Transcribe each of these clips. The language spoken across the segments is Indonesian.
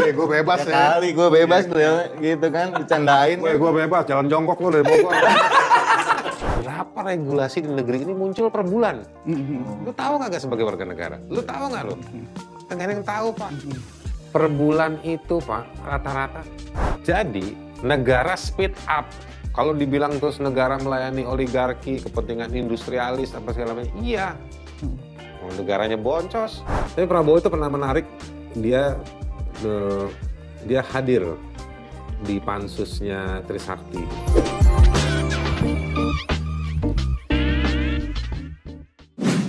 Iya, gue bebas ya, kali gue bebas tuh ya gitu kan bercandain gue gue bebas jalan jongkok lu dari Bogor berapa regulasi di negeri ini muncul per bulan mm-hmm. lu tahu gak sebagai warga negara lu tahu nggak lu Tengah mm-hmm. yang tahu pak mm-hmm. per bulan itu pak rata-rata jadi negara speed up kalau dibilang terus negara melayani oligarki, kepentingan industrialis, apa segala macam, iya. Negaranya boncos. Tapi Prabowo itu pernah menarik, dia Eh, dia hadir di pansusnya Trisakti.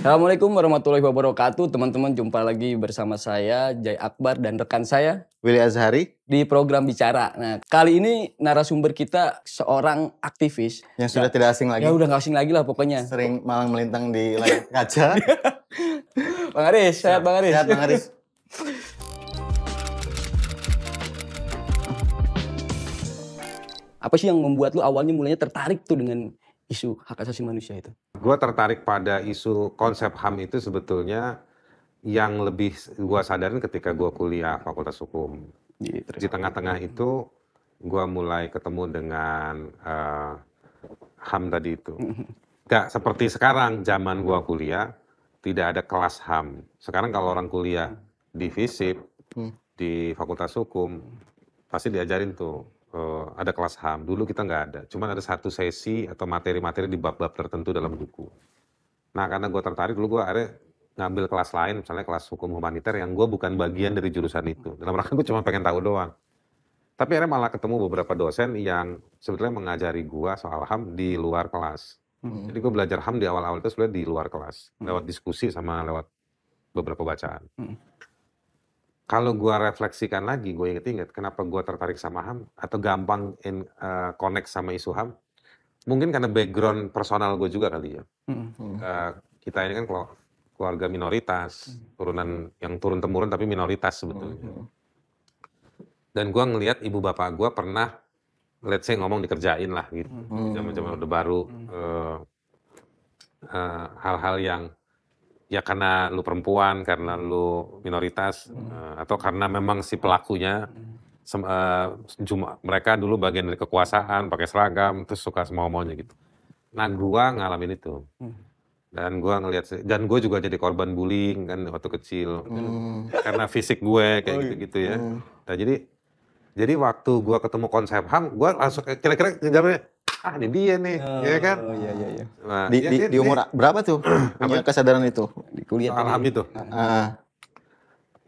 Assalamualaikum warahmatullahi wabarakatuh teman-teman jumpa lagi bersama saya Jai Akbar dan rekan saya Willy Azhari di program Bicara. Nah kali ini narasumber kita seorang aktivis yang sudah ya, tidak asing lagi. Ya udah gak asing lagi lah pokoknya. Sering malang melintang di layar kaca. Bang Aris, sehat Bang Aris. Sehat Bang Aris. Apa sih yang membuat lu awalnya mulainya tertarik tuh dengan isu hak asasi manusia itu? Gua tertarik pada isu konsep HAM itu sebetulnya yang lebih gua sadarin ketika gua kuliah Fakultas Hukum. Iya, di, tengah-tengah itu gua mulai ketemu dengan uh, eh, HAM tadi itu. Mm-hmm. Gak seperti sekarang zaman gua kuliah, tidak ada kelas HAM. Sekarang kalau orang kuliah di FISIP, hmm. di Fakultas Hukum, pasti diajarin tuh uh, ada kelas HAM. Dulu kita nggak ada. Cuman ada satu sesi atau materi-materi di bab-bab tertentu dalam buku. Nah karena gue tertarik dulu gue akhirnya ngambil kelas lain, misalnya kelas hukum humaniter yang gue bukan bagian dari jurusan itu. Dalam rangka gue cuma pengen tahu doang. Tapi akhirnya malah ketemu beberapa dosen yang sebetulnya mengajari gue soal HAM di luar kelas. Hmm. Jadi gue belajar HAM di awal-awal itu sebenarnya di luar kelas. Hmm. Lewat diskusi sama lewat beberapa bacaan. Hmm kalau gue refleksikan lagi, gue inget-inget kenapa gue tertarik sama HAM atau gampang in, uh, connect sama isu HAM. Mungkin karena background personal gue juga kali ya. Mm-hmm. Uh, kita ini kan keluarga minoritas, mm. turunan yang turun temurun tapi minoritas sebetulnya. Mm-hmm. Dan gue ngelihat ibu bapak gue pernah, let's say ngomong dikerjain lah gitu, mm. zaman-zaman mm-hmm. udah oh. baru, mm. eh, hal-hal uh, uh, hal -hal yang ya karena lu perempuan, karena hmm. lu minoritas, hmm. Eh, atau karena memang si hmm. pelakunya sem, uh, mereka dulu bagian dari kekuasaan, pakai seragam, terus suka semua maunya gitu. Nah, gua ngalamin itu. Hmm. Dan gua ngelihat dan gue juga jadi korban bullying kan waktu kecil hmm. karena fisik gue kayak oh, gitu-gitu ya. Nah, jadi jadi waktu gua ketemu konsep ham, gua langsung kira-kira jamnya ah ini dia nih, ya oh, ya kan? Oh, iya, iya, iya. Nah, di, ya, di, di umur berapa tuh punya kesadaran itu? Di kuliah. Alhamdulillah itu. Uh, ah.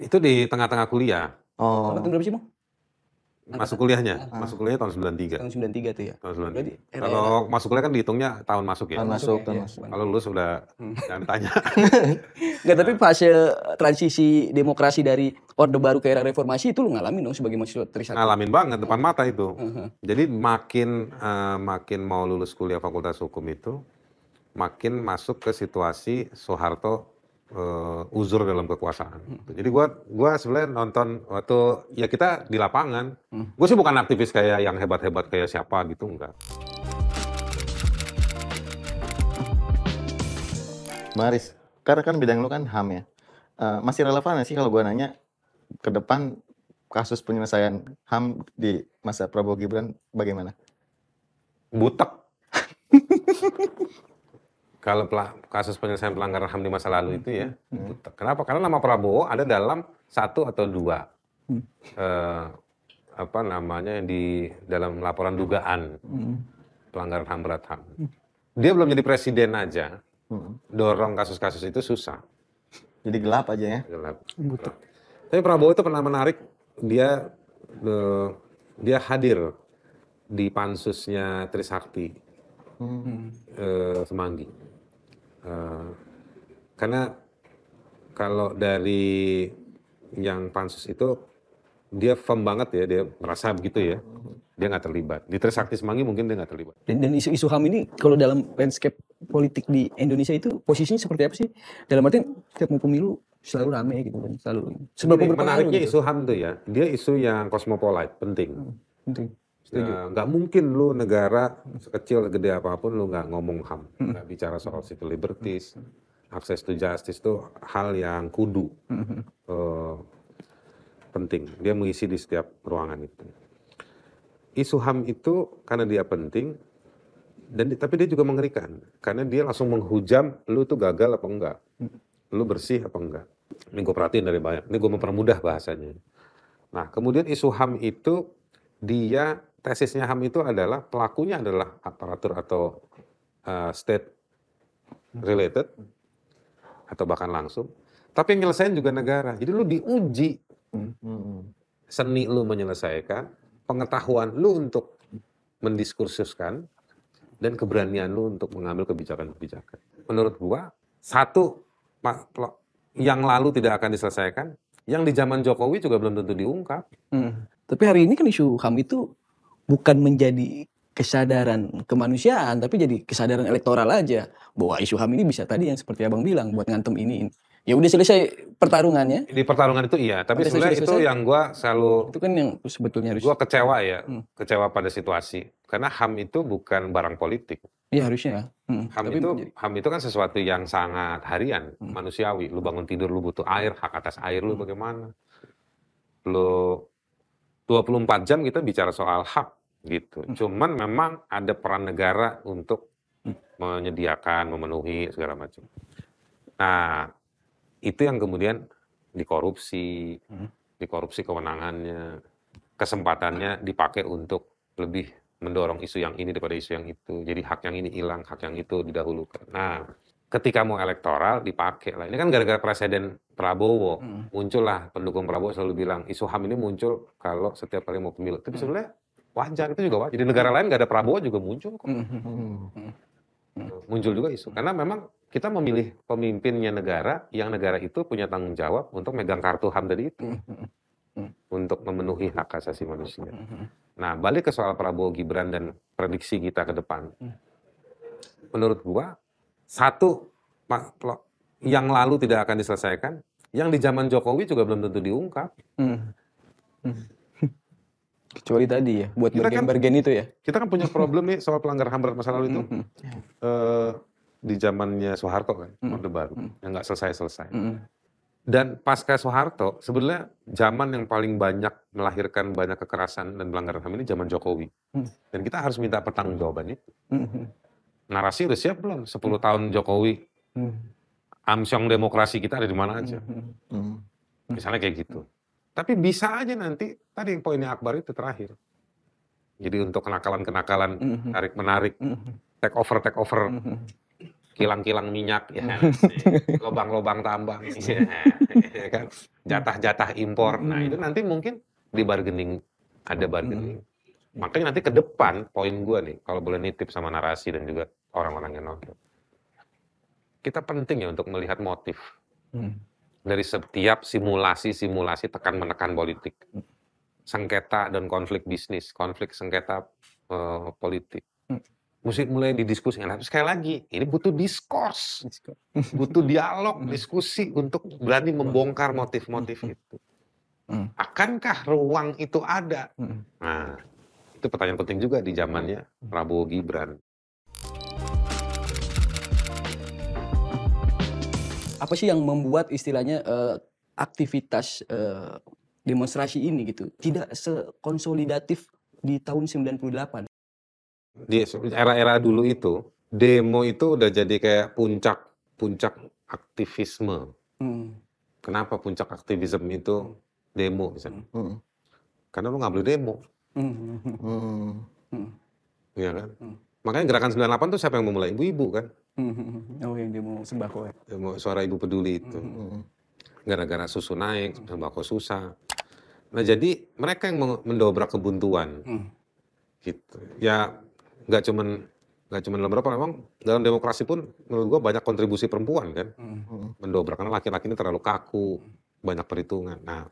itu di tengah-tengah kuliah. Oh. Tahun berapa sih, Mo? Kan? Masuk kuliahnya, ah. masuk kuliah tahun sembilan tiga, Tahun sembilan tiga tuh ya. Tahun 93. Berarti, kalau masuk kuliah kan dihitungnya tahun masuk ya. Tahun masuk, tahun masuk. Ya. Iya. Kalau lulus sudah hmm. jangan tanya. Enggak, tapi fase transisi demokrasi dari Orde Baru ke era reformasi itu lu ngalamin dong sebagai mahasiswa Trisakti. Ngalamin banget depan mata itu. Uh Jadi makin uh, makin mau lulus kuliah Fakultas Hukum itu makin masuk ke situasi Soeharto uh, uzur dalam kekuasaan. Hmm. Gitu. Jadi gua gua sebenarnya nonton waktu ya kita di lapangan. Hmm. Gue sih bukan aktivis kayak yang hebat-hebat kayak siapa gitu enggak. Maris, karena kan bidang lu kan HAM ya. Uh, masih relevan sih kalau gua nanya ke depan kasus penyelesaian HAM di masa Prabowo Gibran bagaimana? Butek. kalau kasus penyelesaian pelanggaran HAM di masa lalu itu ya. Hmm. Kenapa? Karena nama Prabowo ada dalam satu atau dua hmm. Eh, apa namanya di dalam laporan dugaan hmm. pelanggaran HAM berat HAM. Dia belum jadi presiden aja. Hmm. Dorong kasus-kasus itu susah. Jadi gelap aja ya. Gelap. Tapi Prabowo itu pernah menarik dia eh, dia hadir di pansusnya Trisakti. Hmm. hmm. Eh, semanggi Eh, karena kalau dari yang pansus itu dia firm banget ya dia merasa begitu ya dia nggak terlibat di Trisakti Semanggi mungkin dia nggak terlibat dan, dan isu-isu ham ini kalau dalam landscape politik di Indonesia itu posisinya seperti apa sih dalam arti setiap mau pemilu selalu ramai gitu kan selalu seberapa menariknya gitu. isu ham tuh ya dia isu yang kosmopolit penting hmm, penting nggak eh, Nggak mungkin lu negara sekecil gede apapun lu nggak ngomong ham, hmm. nggak bicara soal hmm. civil liberties, hmm. akses to justice itu hal yang kudu uh, penting. Dia mengisi di setiap ruangan itu. Isu ham itu karena dia penting dan tapi dia juga mengerikan karena dia langsung menghujam lu tuh gagal apa enggak, lu bersih apa enggak. Ini gue perhatiin dari banyak. Ini gue mempermudah bahasanya. Nah kemudian isu ham itu dia tesisnya HAM itu adalah pelakunya adalah aparatur atau uh, state mm-hmm. related atau bahkan langsung. Tapi yang nyelesain juga negara. Jadi lu diuji mm-hmm. seni lu menyelesaikan, pengetahuan lu untuk mendiskursuskan, dan keberanian lu untuk mengambil kebijakan-kebijakan. Menurut gua, satu yang lalu tidak akan diselesaikan, yang di zaman Jokowi juga belum tentu diungkap. Hmm. Tapi hari ini kan isu HAM itu bukan menjadi kesadaran kemanusiaan tapi jadi kesadaran elektoral aja bahwa isu ham ini bisa tadi yang seperti abang bilang buat ngantem ini, ya udah selesai pertarungannya di pertarungan itu iya tapi sebenarnya itu selesai, yang gue selalu itu kan yang sebetulnya harus gue kecewa ya hmm. kecewa pada situasi karena ham itu bukan barang politik Iya harusnya ya. Hmm, ham tapi itu menjadi... ham itu kan sesuatu yang sangat harian, hmm. manusiawi. Lu bangun tidur lu butuh air, hak atas air lu hmm. bagaimana? Lu 24 jam kita bicara soal hak gitu. Hmm. Cuman memang ada peran negara untuk hmm. menyediakan, memenuhi segala macam. Nah, itu yang kemudian dikorupsi, hmm. dikorupsi kewenangannya, kesempatannya dipakai untuk lebih mendorong isu yang ini daripada isu yang itu. Jadi hak yang ini hilang, hak yang itu didahulukan. Nah, ketika mau elektoral dipakai lah. Ini kan gara-gara presiden Prabowo hmm. muncullah pendukung Prabowo selalu bilang isu ham ini muncul kalau setiap kali mau pemilu. Tapi hmm. sebenarnya wajar itu juga wajar. Jadi negara lain gak ada Prabowo juga muncul kok. Hmm, hmm, muncul juga isu karena memang kita memilih pemimpinnya negara yang negara itu punya tanggung jawab untuk megang kartu ham dari itu. Untuk memenuhi hak asasi manusia. Nah, balik ke soal Prabowo Gibran dan prediksi kita ke depan. Menurut gua satu yang lalu tidak akan diselesaikan, yang di zaman Jokowi juga belum tentu diungkap. Hmm. Hmm. Kecuali tadi ya, buat kan bergen-bergen kan, itu ya. Kita kan punya problem nih soal pelanggaran HAM berat masa lalu itu. -hmm. uh, di zamannya Soeharto kan, waktu -hmm. Orde Baru, -hmm. yang nggak selesai-selesai. -hmm. Dan pasca Soeharto, sebenarnya zaman yang paling banyak melahirkan banyak kekerasan dan pelanggaran HAM ini zaman Jokowi. -hmm. Dan kita harus minta pertanggungjawaban itu. -hmm. hmm narasi udah siap belum 10 hmm. tahun Jokowi hmm. amsyong demokrasi kita ada di mana aja hmm. hmm, hmm. hmm. misalnya kayak gitu tapi bisa aja nanti tadi yang poinnya Akbar itu terakhir jadi untuk kenakalan-kenakalan tarik menarik take over take over kilang-kilang minyak ya lobang-lobang tambang ya, ya kan? jatah-jatah impor nah itu nanti mungkin di bargaining ada bargaining Makanya nanti ke depan poin gue nih, kalau boleh nitip sama narasi dan juga orang-orang yang nonton. Kita penting ya untuk melihat motif hmm. dari setiap simulasi-simulasi tekan menekan politik, hmm. sengketa dan konflik bisnis, konflik sengketa uh, politik. Hmm. Mesti mulai didiskusikan. Nah, tapi sekali lagi, ini butuh diskurs, butuh dialog, hmm. diskusi untuk berani hmm. membongkar motif-motif itu. Akankah ruang itu ada? Nah, itu pertanyaan penting juga di zamannya hmm. Prabowo Gibran. Apa sih yang membuat istilahnya uh, aktivitas uh, demonstrasi ini gitu tidak sekonsolidatif di tahun 98? Di era-era dulu itu demo itu udah jadi kayak puncak puncak aktivisme. Hmm. Kenapa puncak aktivisme itu hmm. demo misalnya? Hmm. Karena lo nggak boleh demo. Hmm. Iya kan? Hmm. Makanya gerakan 98 tuh siapa yang memulai? Ibu-ibu kan? Hmm. Oh yang dia mau sembako ya? mau suara ibu peduli itu. gara mm-hmm. Gara-gara susu naik, sembako susah. Nah jadi mereka yang mendobrak kebuntuan. Hmm. Gitu. Ya nggak cuman nggak cuma dalam berapa memang dalam demokrasi pun menurut gua banyak kontribusi perempuan kan hmm mendobrak karena laki-laki ini terlalu kaku mm. banyak perhitungan nah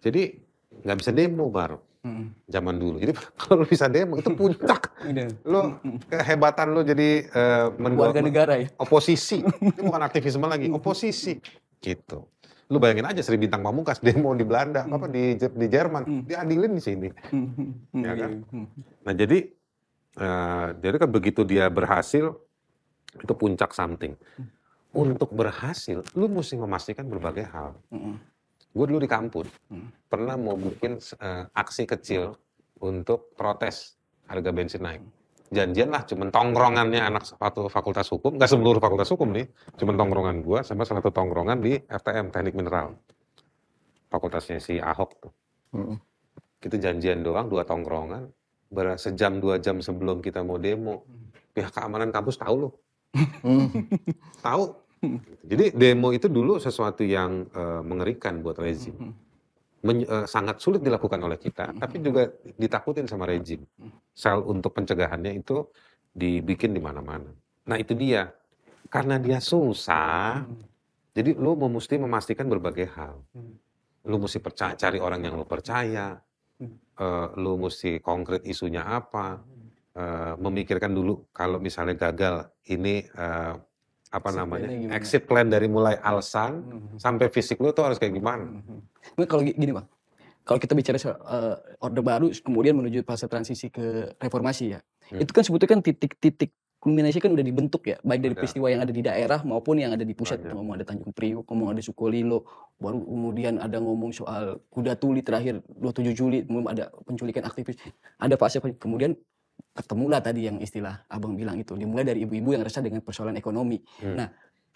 jadi nggak bisa demo baru hmm. zaman dulu. Jadi kalau lu bisa demo itu puncak. Iya. lu kehebatan lu jadi uh, warga negara ya. Oposisi. itu bukan aktivisme lagi, oposisi. Gitu. Lu bayangin aja Sri Bintang Pamungkas demo di Belanda, hmm. apa di di Jerman, hmm. diadilin di sini. Hmm. Ya iya, kan? Hmm. Nah, jadi uh, jadi kan begitu dia berhasil itu puncak something. Mm. Untuk berhasil, lu mesti memastikan berbagai hal gue dulu di kampus hmm. pernah mau bikin uh, aksi kecil untuk protes harga bensin naik. Hmm. Janjian lah, cuman tongkrongannya anak satu fakultas hukum, nggak seluruh fakultas hukum nih, cuman tongkrongan gue sama salah satu tongkrongan di FTM teknik mineral, fakultasnya si Ahok tuh. Hmm. Kita janjian doang dua tongkrongan, berapa sejam dua jam sebelum kita mau demo, hmm. pihak keamanan kampus tahu loh, hmm. tahu Gitu. Jadi demo itu dulu sesuatu yang uh, mengerikan buat rezim. Hmm. Men, uh, sangat sulit dilakukan oleh kita, hmm. tapi juga ditakutin sama rezim. Hmm. Sel untuk pencegahannya itu dibikin di mana-mana. Nah itu dia. Karena dia susah, jadi lo mau mesti memastikan berbagai hal. Lo mesti percaya, cari orang yang lo percaya, uh, lu mesti konkret isunya apa, uh, memikirkan dulu kalau misalnya gagal ini uh, apa exit namanya exit plan dari mulai alasan hmm. sampai fisik lu tuh harus kayak gimana? Hmm. Kalau gini bang, kalau kita bicara soal uh, orde baru kemudian menuju fase transisi ke reformasi ya, mm. itu kan sebetulnya kan titik-titik kulminasi kan udah dibentuk ya, baik dari ada. peristiwa yang ada di daerah maupun yang ada di pusat. Ada. Ngomong ada Tanjung Priok, ngomong ada Sukolilo, baru kemudian ada ngomong soal kuda tuli terakhir 27 Juli, kemudian ada penculikan aktivis, ada fase kemudian ketemulah tadi yang istilah abang bilang itu dimulai dari ibu-ibu yang resah dengan persoalan ekonomi. Hmm. Nah,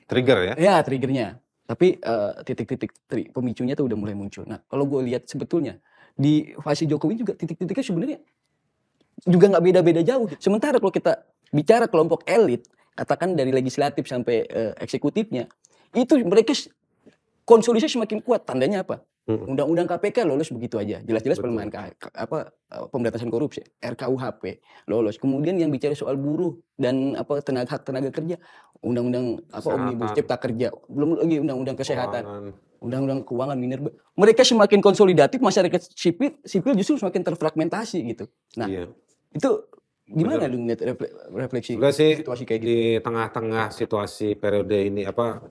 trigger ya? Ya triggernya. Tapi eh, titik-titik tri, pemicunya tuh udah mulai muncul. Nah, kalau gue lihat sebetulnya di fase Jokowi juga titik-titiknya sebenarnya juga nggak beda-beda jauh. Sementara kalau kita bicara kelompok elit, katakan dari legislatif sampai uh, eksekutifnya, itu mereka konsolidasi semakin kuat. Tandanya apa? Undang-undang KPK lolos begitu aja. Jelas-jelas pelemahan apa eh, pemberantasan korupsi, RKUHP lolos. Kemudian yang bicara soal buruh dan apa tenaga tenaga kerja, undang-undang apa omnibus cipta kerja, belum lagi undang-undang kesehatan. undang-undang keuangan minerba mereka semakin konsolidatif masyarakat sipil sipil justru semakin terfragmentasi gitu nah iya. itu gimana dong lu refleksi situasi kayak gitu di tengah-tengah situasi periode ini apa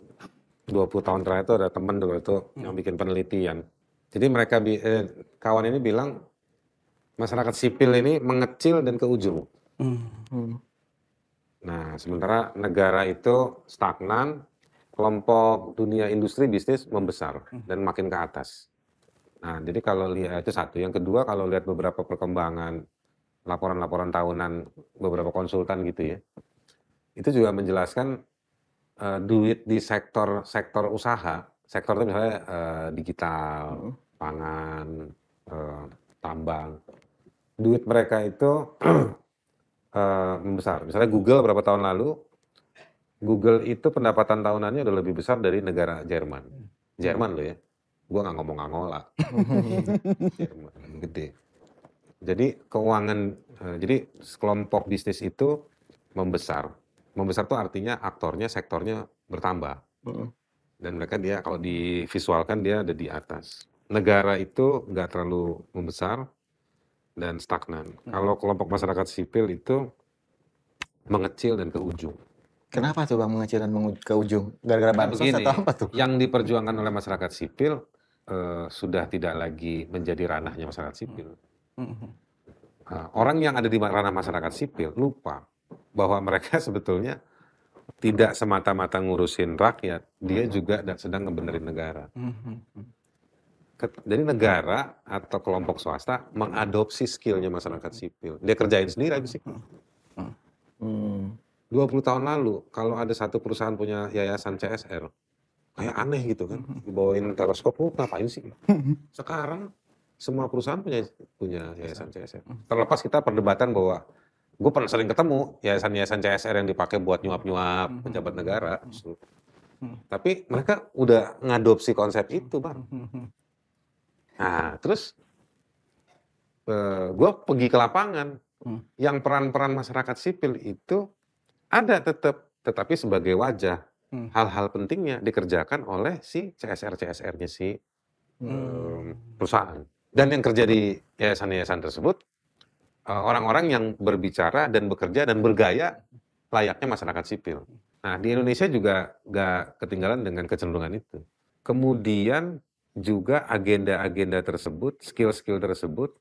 20 tahun terakhir itu ada teman dulu itu hmm. yang bikin penelitian. Jadi mereka eh, kawan ini bilang masyarakat sipil ini mengecil dan ke ujung. Hmm. Nah, sementara negara itu stagnan, kelompok dunia industri bisnis membesar hmm. dan makin ke atas. Nah, jadi kalau lihat itu satu. Yang kedua kalau lihat beberapa perkembangan laporan-laporan tahunan beberapa konsultan gitu ya, itu juga menjelaskan uh, duit di sektor sektor usaha, sektor itu misalnya uh, digital, hmm. pangan, uh, tambang, duit mereka itu uh, membesar. Misalnya Google berapa tahun lalu, Google itu pendapatan tahunannya udah lebih besar dari negara Jerman. Hmm. Jerman loh ya, gue nggak ngomong Angola. Jerman gede. Jadi keuangan, uh, jadi sekelompok bisnis itu membesar membesar itu artinya aktornya sektornya bertambah dan mereka dia kalau divisualkan dia ada di atas negara itu nggak terlalu membesar dan stagnan kalau kelompok masyarakat sipil itu mengecil dan ke ujung kenapa tuh bang mengecil dan ke ujung gara-gara bansos nah, atau apa tuh yang diperjuangkan oleh masyarakat sipil eh, sudah tidak lagi menjadi ranahnya masyarakat sipil nah, orang yang ada di ranah masyarakat sipil lupa bahwa mereka sebetulnya tidak semata-mata ngurusin rakyat, dia mm-hmm. juga sedang ngebenerin negara. Mm-hmm. Jadi negara atau kelompok swasta mengadopsi skillnya masyarakat sipil. Dia kerjain sendiri habis itu. 20 tahun lalu, kalau ada satu perusahaan punya yayasan CSR, kayak aneh gitu kan, mm-hmm. dibawain teleskop, oh, ngapain sih? Sekarang semua perusahaan punya punya yayasan CSR. Terlepas kita perdebatan bahwa gue pernah sering ketemu yayasan-yayasan CSR yang dipakai buat nyuap-nyuap hmm. pejabat negara. Hmm. Hmm. Tapi mereka udah ngadopsi konsep itu, Bang. Nah, terus uh, eh, gue pergi ke lapangan. Yang peran-peran masyarakat sipil itu ada tetap, tetapi sebagai wajah. Hal-hal pentingnya dikerjakan oleh si CSR-CSR-nya si um, perusahaan. Dan yang kerja di yayasan-yayasan tersebut Eh, orang-orang yang berbicara dan bekerja dan bergaya layaknya masyarakat sipil. Nah, di Indonesia juga gak ketinggalan dengan kecenderungan itu. Kemudian juga agenda-agenda tersebut, skill-skill tersebut,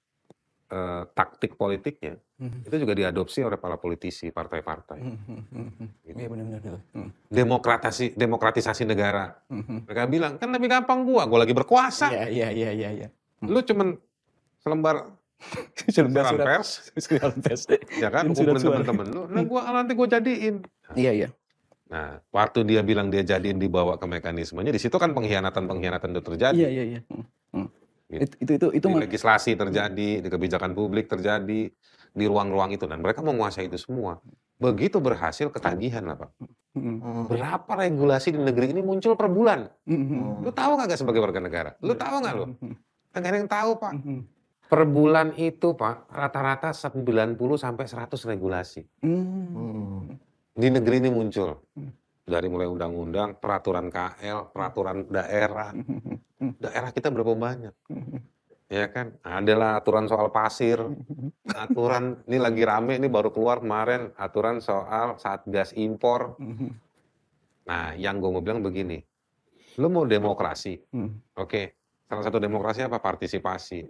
eh, taktik politiknya mm-hmm. itu juga diadopsi oleh para politisi partai-partai. Mm-hmm. Gitu. Iya, demokratisasi, demokratisasi negara. Mm-hmm. Mereka bilang kan lebih gampang gua, gua lagi berkuasa. Iya, iya, iya, iya. iya. Lu cuman selembar surat pers surat pers ya kan aku teman-teman lu nah gua nanti gue jadiin iya iya nah waktu dia bilang dia jadiin dibawa ke mekanismenya di situ kan pengkhianatan pengkhianatan itu terjadi iya iya iya hmm, hmm. gitu. itu itu itu, di legislasi terjadi di kebijakan publik terjadi di ruang-ruang itu dan mereka menguasai itu semua begitu berhasil ketagihan lah hmm, berapa regulasi di negeri ini muncul per bulan lu tahu nggak sebagai warga negara lu iya. tahu nggak lu Enggak ada yang tahu pak per bulan itu Pak rata-rata 90 sampai 100 regulasi. Hmm. Di negeri ini muncul hmm. dari mulai undang-undang, peraturan KL, peraturan daerah. Hmm. Daerah kita berapa banyak? Hmm. Ya kan, adalah aturan soal pasir, aturan ini lagi rame ini baru keluar kemarin aturan soal satgas impor. Nah, yang gue mau bilang begini, lo mau demokrasi, oke, okay. salah satu demokrasi apa partisipasi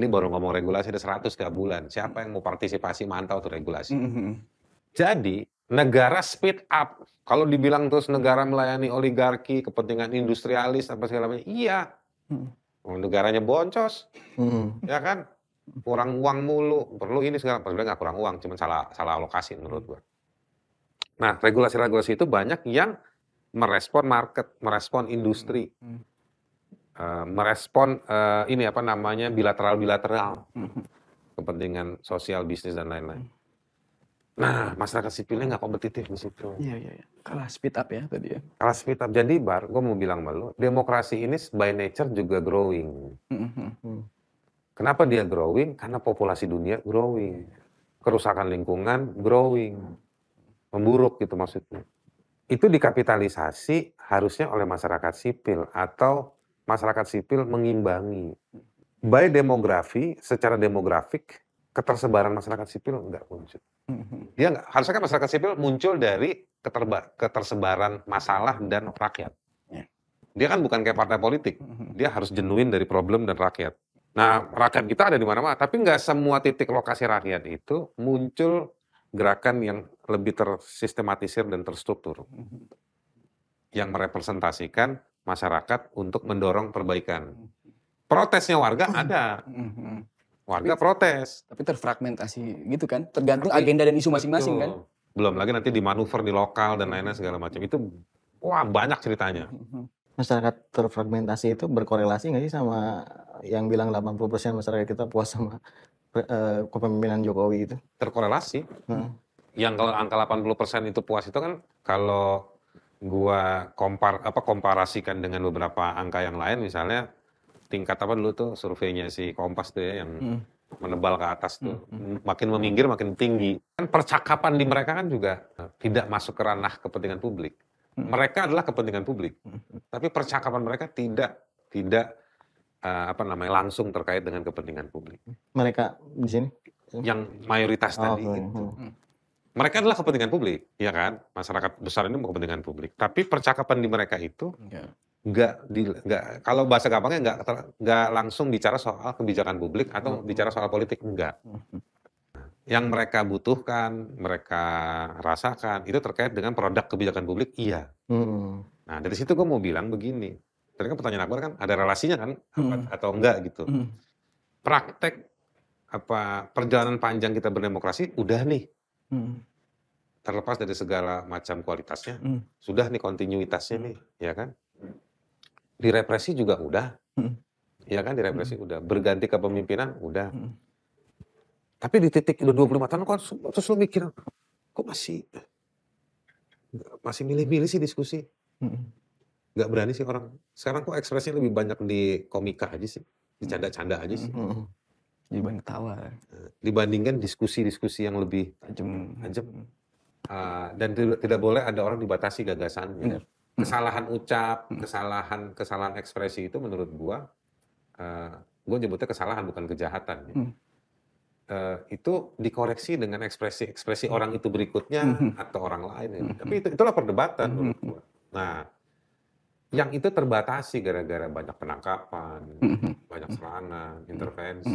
ini baru ngomong regulasi ada 100 tiap bulan. Siapa yang mau partisipasi mantau tuh regulasi. Mm -hmm. Jadi negara speed up. Kalau dibilang terus negara melayani oligarki, kepentingan industrialis apa segala macam, iya. Mm. negaranya boncos, mm. ya kan? Kurang uang mulu, perlu ini segala. Sebenarnya nggak kurang uang, cuma salah salah alokasi menurut gua. Nah, regulasi-regulasi itu banyak yang merespon market, merespon industri. Mm. Eh, merespon uh, ini apa namanya bilateral-bilateral kepentingan sosial, bisnis dan lain-lain. Nah, masyarakat sipilnya nggak kompetitif di situ. Iya, iya, ya. Kalah speed up ya tadi ya. Kalah speed up. Jadi, Bar, gue mau bilang malu. demokrasi ini by nature juga growing. Mm-hmm. Kenapa dia growing? Karena populasi dunia growing. Kerusakan lingkungan growing. Memburuk gitu maksudnya. Itu dikapitalisasi harusnya oleh masyarakat sipil atau masyarakat sipil mengimbangi hmm. by demografi secara demografik ketersebaran masyarakat sipil nggak muncul. Dia hmm. nggak, harusnya kan masyarakat sipil muncul dari keterba, ketersebaran masalah dan rakyat. Ya. Dia kan bukan kayak partai politik, hmm. dia harus jenuin dari problem dan rakyat. Nah, rakyat kita ada di mana-mana, tapi nggak semua titik lokasi rakyat itu muncul gerakan yang lebih tersistematisir dan terstruktur, yang merepresentasikan masyarakat untuk mendorong perbaikan. Hmm. Protesnya warga hmm. ada. Hmm, warga tapi, protes. Tapi terfragmentasi gitu kan, tergantung tapi, agenda dan isu masing-masing kan. Belum lagi nanti dimanuver di lokal dan lain-lain segala macam. Itu wah banyak ceritanya. Masyarakat terfragmentasi itu berkorelasi nggak sih sama yang bilang 80% masyarakat kita puas sama eh, kepemimpinan Jokowi itu? Terkorelasi. Hmm. Yang kalau angka 80% itu puas itu kan kalau gua kompar apa komparasikan dengan beberapa angka yang lain misalnya tingkat apa dulu tuh surveinya si Kompas tuh ya yang hmm. menebal ke atas tuh hmm. hmm. makin meminggir makin tinggi kan percakapan di mereka kan juga tidak masuk ke ranah kepentingan publik hmm. mereka adalah kepentingan publik hmm. hmm. tapi percakapan mereka tidak tidak uh, apa namanya langsung terkait dengan kepentingan publik mereka di sini yang mayoritas oh, tadi okay. Hmm, gitu. Hmm mereka adalah kepentingan publik, ya kan? Masyarakat besar ini kepentingan publik. Tapi percakapan di mereka itu iya. nggak yeah. nggak kalau bahasa gampangnya nggak nggak langsung bicara soal kebijakan publik atau -hmm. bicara soal politik enggak. Mm -hmm. Yang mereka butuhkan, mereka rasakan itu terkait dengan produk kebijakan publik, iya. Mm -hmm. Nah dari situ gue mau bilang begini. Tadi kan pertanyaan aku kan ada relasinya kan mm-hmm. atau enggak gitu. Hmm. Praktek apa perjalanan panjang kita berdemokrasi udah nih Hmm. Terlepas dari segala macam kualitasnya, hmm. sudah nih kontinuitasnya hmm. nih, ya kan? Direpresi juga udah, hmm. ya kan? Direpresi hmm. udah, berganti kepemimpinan udah. Hmm. Tapi di titik udah 25 tahun kok terus lo mikir, kok masih masih milih-milih sih diskusi? Hmm. Gak berani sih orang. Sekarang kok ekspresinya lebih banyak di komika aja sih, di canda-canda aja sih. Hmm dibanding hmm. ketawa eh, dibandingkan diskusi-diskusi yang lebih tajam hmm. tajam uh, dan tidak boleh ada orang dibatasi gagasannya kesalahan ucap kesalahan kesalahan ekspresi itu menurut gua uh, gua nyebutnya kesalahan bukan kejahatan ya. uh, itu dikoreksi dengan ekspresi ekspresi orang itu berikutnya atau orang lain ya. tapi itu itulah perdebatan menurut gua nah yang itu terbatasi gara-gara banyak penangkapan, banyak serangan, intervensi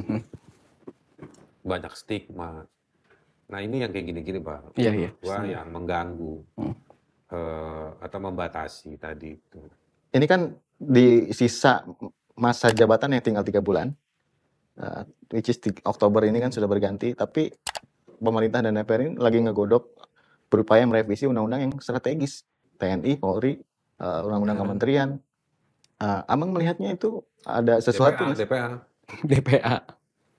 banyak stigma. Nah ini yang kayak gini-gini pak, iya, iya. gua iya. yang mengganggu hmm. uh, atau membatasi tadi itu. Ini kan di sisa masa jabatan yang tinggal tiga bulan, uh, which is di Oktober ini kan sudah berganti, tapi pemerintah dan DPR ini lagi ngegodok berupaya merevisi undang-undang yang strategis TNI, Polri, uh, undang-undang hmm. kementerian. Uh, Amang melihatnya itu ada sesuatu DPA, DPA. DPA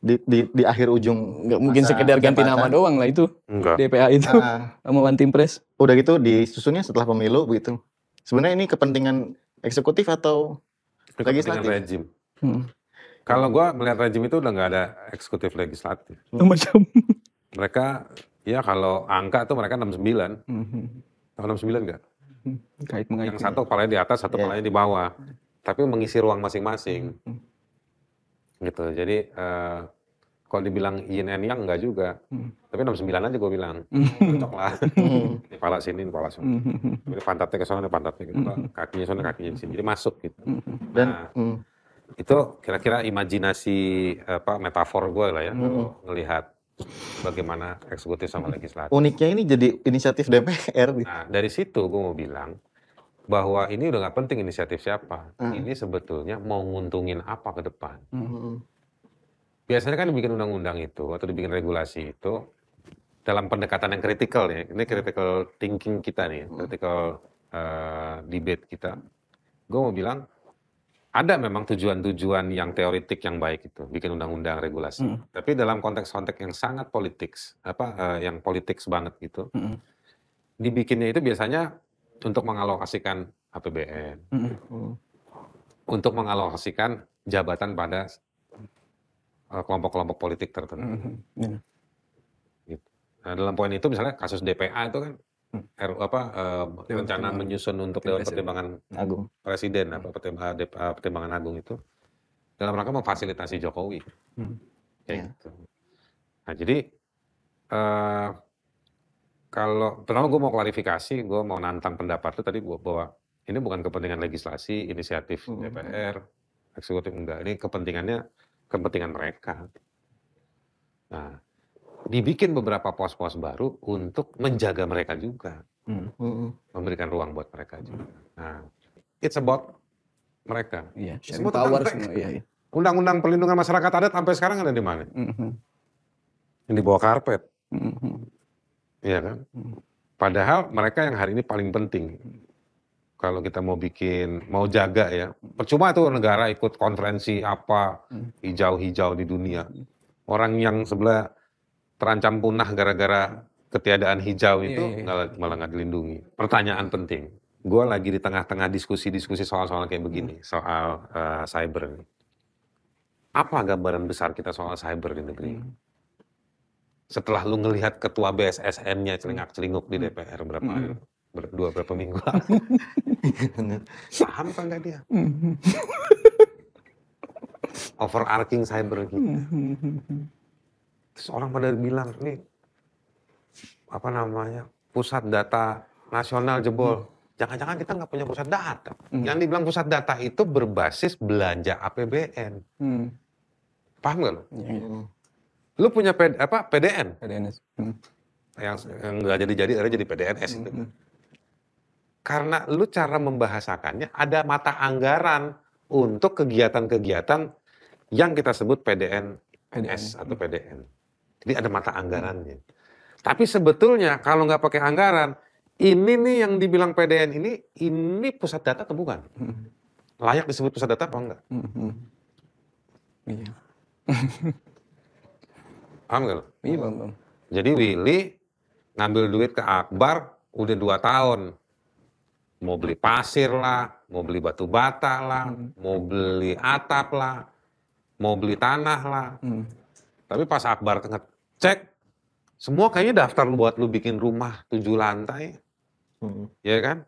di, di, di akhir ujung nggak mungkin sekedar ganti nama doang lah itu Enggak. DPA itu nah, sama One Team udah gitu disusunnya setelah pemilu begitu sebenarnya ini kepentingan eksekutif atau legislatif rejim hmm. kalau gua melihat rejim itu udah nggak ada eksekutif legislatif macam mereka ya kalau angka tuh mereka 69 sembilan. Hmm. tahun sembilan nggak hmm. kait mengait yang satu kepalanya di atas satu yeah. Iya. di bawah tapi mengisi ruang masing-masing hmm. gitu jadi uh, kalau dibilang yin and yang enggak juga. Hmm. Tapi 69 aja gue bilang. Hmm. Cocok lah. ini hmm. pala sini, ini pala sini. Hmm. Tapi pantatnya ke sana, pantatnya ke sana, kakinya sana, kakinya di sini. Jadi masuk gitu. Dan nah, hmm. itu kira-kira imajinasi apa metafor gue lah ya hmm. ngelihat bagaimana eksekutif sama legislatif. Uniknya ini jadi inisiatif DPR. Nah, dari situ gue mau bilang bahwa ini udah nggak penting inisiatif siapa. Hmm. Ini sebetulnya mau nguntungin apa ke depan. Hmm biasanya kan dibikin undang-undang itu atau dibikin regulasi itu dalam pendekatan yang kritikal ya ini kritikal hmm. thinking kita nih hmm. critical uh, debate kita gue mau bilang ada memang tujuan-tujuan yang teoritik yang baik itu bikin undang-undang regulasi hmm. tapi dalam konteks-konteks yang sangat politik apa uh, yang politik banget gitu hmm. dibikinnya itu biasanya untuk mengalokasikan APBN hmm. Oh. untuk mengalokasikan jabatan pada Eh, kelompok-kelompok politik tertentu. Mm -hmm. Nah dalam poin itu misalnya kasus DPA itu kan hmm. R, apa eh, rencana menyusun untuk dewan pertimbangan agung presiden apa hmm. pertimbangan pertimbangan agung itu dalam rangka memfasilitasi Jokowi hmm. Iya. Gitu. nah jadi uh, kalau pertama gue mau klarifikasi gue mau nantang pendapat lu tadi gue bahwa ini bukan kepentingan legislasi inisiatif hmm. DPR eksekutif enggak ini kepentingannya kepentingan mereka. Nah, dibikin beberapa pos-pos baru untuk menjaga mereka juga, hmm. Hmm. memberikan ruang buat mereka juga. Nah, it's about mereka. Iya, semua power Iya, Undang-undang perlindungan masyarakat adat sampai sekarang ada di mana? Mm-hmm. Yang karpet. Mm-hmm. Iya kan? Hmm. Padahal mereka yang hari ini paling penting kalau kita mau bikin mau jaga ya percuma tuh negara ikut konferensi apa hmm. hijau-hijau di dunia hmm. orang yang sebelah terancam punah gara-gara ketiadaan hijau itu iya, iya. iya. malah nggak dilindungi pertanyaan penting gue lagi di tengah-tengah diskusi-diskusi soal-soal kayak hmm. begini soal uh, cyber apa gambaran besar kita soal cyber di negeri Hmm. setelah lu ngelihat ketua BSSN-nya celingak-celinguk di DPR berapa hmm. hari berdua berapa minggu lalu. kan apa dia? Overarching cyber gitu Terus orang pada bilang, ini apa namanya, pusat data nasional jebol. Hmm. Jangan-jangan kita nggak punya pusat data. Hmm. Yang dibilang pusat data itu berbasis belanja APBN. Hmm. Paham nggak lo? Iya. Lu punya PD, apa PDN? PDNS. Hmm. Yang nggak jadi-jadi, akhirnya jadi PDNS. Hmm. Itu. Karena lu cara membahasakannya ada mata anggaran untuk kegiatan-kegiatan yang kita sebut PDN, PDS atau PDN. Jadi ada mata anggarannya. Hmm. Tapi sebetulnya kalau nggak pakai anggaran, ini nih yang dibilang PDN ini, ini pusat data atau bukan? Hmm. Layak disebut pusat data apa enggak? Hmm, iya. Paham gak iya, bang. Jadi Willy ngambil duit ke Akbar udah dua tahun mau beli pasir lah, mau beli batu bata lah, hmm. mau beli atap lah, mau beli tanah lah. Hmm. Tapi pas Akbar tengah cek, semua kayaknya daftar buat lu bikin rumah tujuh lantai, hmm. ya kan?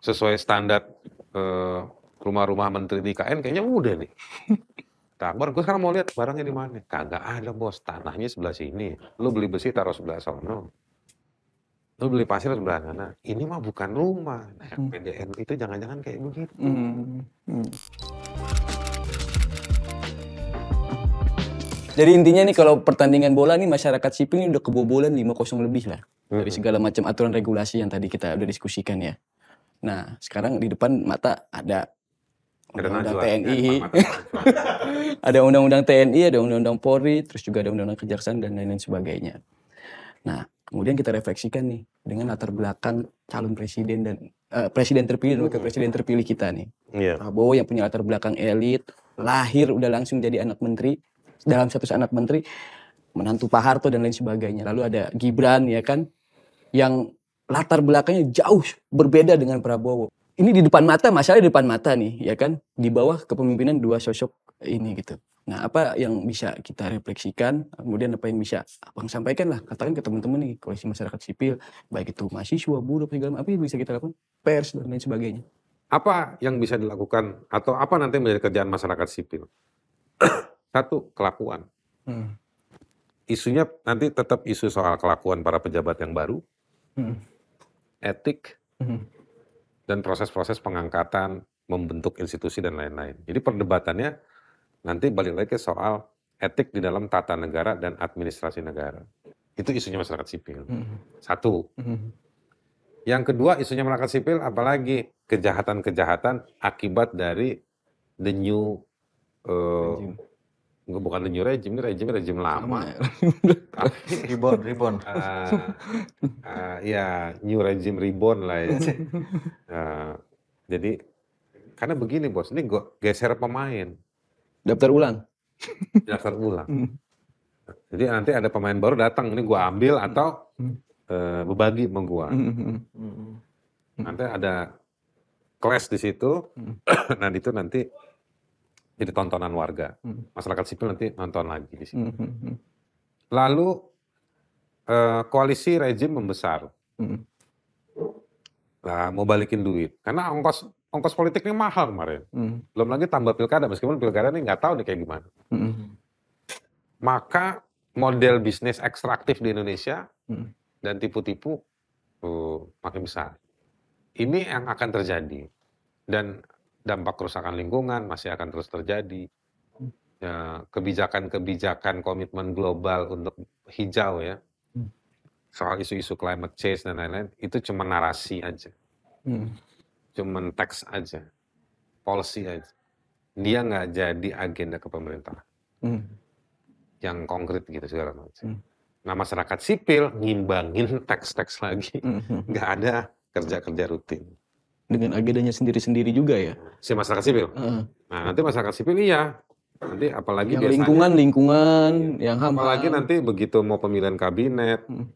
Sesuai standar eh, rumah-rumah menteri di KN kayaknya udah nih. Kak nah, Akbar, gue sekarang mau lihat barangnya di mana. Kagak ada bos, tanahnya sebelah sini. Lu beli besi taruh sebelah sana lu beli pasir sebelah sana ini mah bukan rumah nah, hmm. PDN itu jangan-jangan kayak begitu hmm. Hmm. Jadi intinya nih kalau pertandingan bola nih masyarakat sipil ini udah kebobolan 5-0 lebih lah. Hmm. Dari segala macam aturan regulasi yang tadi kita udah diskusikan ya. Nah sekarang di depan mata ada undang-undang TNI, ada undang-undang TNI, ada undang-undang Polri, terus juga ada undang-undang kejaksaan dan lain-lain sebagainya. Nah, Kemudian kita refleksikan nih dengan latar belakang calon presiden dan uh, presiden terpilih dan wakil presiden terpilih kita nih. Yeah. Prabowo yang punya latar belakang elit, lahir udah langsung jadi anak menteri, dalam status anak menteri, menantu Pak Harto dan lain sebagainya. Lalu ada Gibran ya kan yang latar belakangnya jauh berbeda dengan Prabowo. Ini di depan mata, masalah di depan mata nih, ya kan? Di bawah kepemimpinan dua sosok ini gitu. Nah, apa yang bisa kita refleksikan, kemudian apa yang bisa Abang sampaikan lah, katakan ke teman-teman nih, koalisi masyarakat sipil, baik itu mahasiswa, buruh, segala apa yang bisa kita lakukan, pers, dan lain sebagainya. Apa yang bisa dilakukan, atau apa nanti menjadi kerjaan masyarakat sipil? Satu, kelakuan. Hmm. Isunya nanti tetap isu soal kelakuan para pejabat yang baru, hmm. etik, hmm. dan proses-proses pengangkatan, membentuk institusi, dan lain-lain. Jadi perdebatannya, Nanti balik lagi ke soal etik di dalam tata negara dan administrasi negara. Itu isunya masyarakat sipil. Mm-hmm. Satu. Mm-hmm. Yang kedua isunya masyarakat sipil apalagi kejahatan-kejahatan akibat dari the new uh, regime. bukan the new regime, ini regime regime lama. Ya. reborn, reborn. Uh, ya new regime reborn lah ya. Uh, jadi karena begini bos, ini gue geser pemain. Daftar ulang. Daftar ulang. Hmm. Jadi nanti ada pemain baru datang, ini gue ambil atau uh, hmm. eh, berbagi sama hmm, Nanti ada clash di situ, hmm. nah itu nanti jadi tontonan warga. Masyarakat sipil nanti nonton lagi di situ. Lalu uh, koalisi rejim membesar. Hmm. Nah, mau balikin duit. Karena ongkos ongkos politik ini mahal kemarin. Mm. Belum lagi tambah pilkada, meskipun pilkada ini nggak tahu nih kayak gimana. Mm. Maka model bisnis ekstraktif di Indonesia mm. dan tipu-tipu uh, makin besar. Ini yang akan terjadi dan dampak kerusakan lingkungan masih akan terus terjadi. kebijakan hmm. ya, kebijakan-kebijakan komitmen global untuk hijau ya hmm. soal isu-isu climate change dan lain-lain itu cuma narasi aja. Mm cuman teks aja, policy aja. Dia nggak jadi agenda kepemerintahan. Hmm. Yang konkret gitu segala macam. Hmm. Nah masyarakat sipil ngimbangin teks-teks lagi. Hmm. Nggak hmm. ada kerja-kerja rutin. Dengan agendanya sendiri-sendiri juga ya? Si masyarakat sipil? Hmm. Nah nanti masyarakat sipil iya. Nanti apalagi yang biasanya, lingkungan lingkungan yang hama. Apalagi nanti begitu mau pemilihan kabinet, hmm.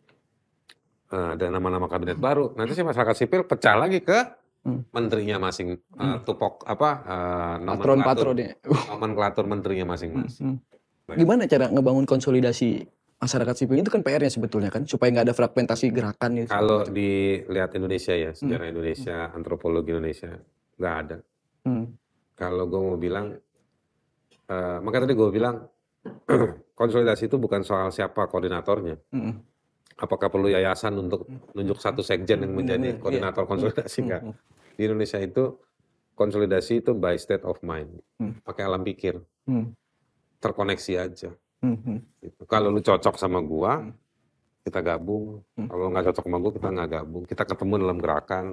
Eh, ada nama-nama kabinet baru. Nanti si masyarakat sipil pecah lagi ke Hmm. menterinya masing eh, hmm. uh, tupok apa uh, patron patron ya. Uh. nomenklatur menterinya masing-masing. Hmm. hmm. Gimana cara ngebangun konsolidasi masyarakat sipil itu kan PR-nya sebetulnya kan supaya nggak ada fragmentasi gerakan gitu. Kalau dilihat Indonesia ya sejarah hmm. Indonesia, hmm. antropologi Indonesia nggak ada. Hmm. Kalau gue mau bilang, uh, eh, maka tadi gue bilang konsolidasi itu bukan soal siapa koordinatornya. Hmm apakah perlu yayasan untuk nunjuk satu sekjen yang menjadi mm-hmm. koordinator konsolidasi enggak? Mm-hmm. Di Indonesia itu konsolidasi itu by state of mind, mm. pakai alam pikir, mm. terkoneksi aja. Mm-hmm. Gitu. Kalau lu cocok sama gua, mm. kita gabung. Kalau nggak cocok sama gua, kita nggak gabung. Kita ketemu dalam gerakan.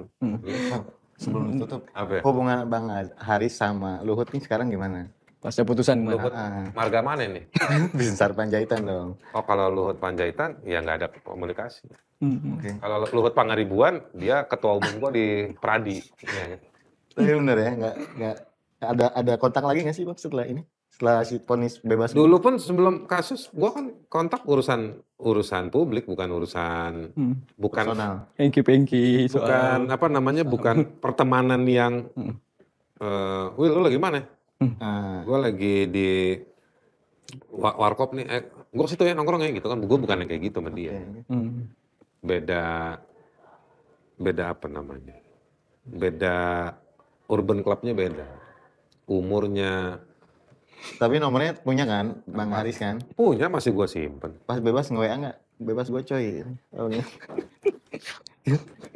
Sebelum tutup, Apa ya? hubungan Bang Haris sama Luhut ini sekarang gimana? Pasca putusan Luhut ah. marga mana nih? Besar Panjaitan dong. Oh kalau Luhut Panjaitan ya nggak ada komunikasi. Hmm. Okay. Kalau Luhut Pangaribuan dia ketua umum gua di Pradi. Iya, ya. bener ya nggak nggak ada ada kontak lagi nggak sih bang setelah ini? Setelah si ponis bebas? Dulu pun sebelum kasus gua kan kontak urusan urusan publik bukan urusan hmm. bukan Pengki pengki bukan apa namanya bukan pertemanan yang hmm. uh, eh, Will lu lagi mana? Hmm. Ah. gue lagi di war warkop nih, eh, gue situ ya nongkrong ya gitu kan, gue bukan kayak gitu sama dia. Hmm. Beda, beda apa namanya? Beda urban clubnya beda, umurnya. Tapi nomornya punya kan, Bang Haris kan? Punya masih gue simpen. Pas bebas nge-WA nggak? Bebas gue coy. Oh,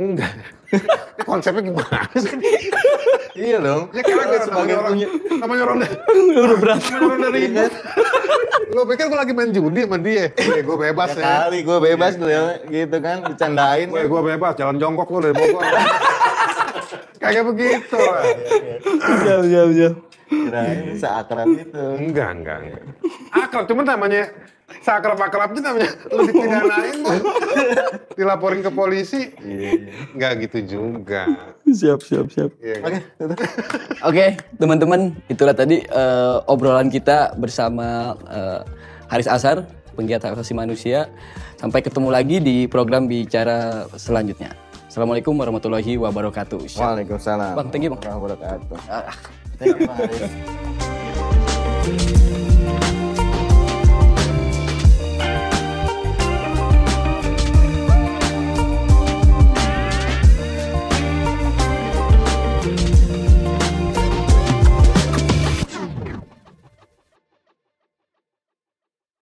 Enggak. Konsepnya gimana sih? iya dong. Ya gue sebagai orangnya, punya orang, namanya orang udah berat. Orang dari iya kan? Lo pikir gue lagi main judi sama dia? Iya, gue bebas ya. ya. Kali gue bebas tuh ya, gitu kan bercandain. Gue bebas, jalan jongkok lo dari Bogor. kayak begitu. Iya, jauh jauh jauh. kira seakrab itu. Enggak, enggak, enggak. Akrab, cuman namanya sakrap itu namanya lu dipidanain dilaporin ke polisi iya. nggak gitu juga siap siap siap iya kan? oke oke teman-teman itulah tadi uh, obrolan kita bersama uh, Haris Asar penggiat hak asasi manusia sampai ketemu lagi di program bicara selanjutnya Assalamualaikum warahmatullahi wabarakatuh. Waalaikumsalam. Bang, tinggi Bang. Warahmatullahi wabarakatuh. Ah, thank you,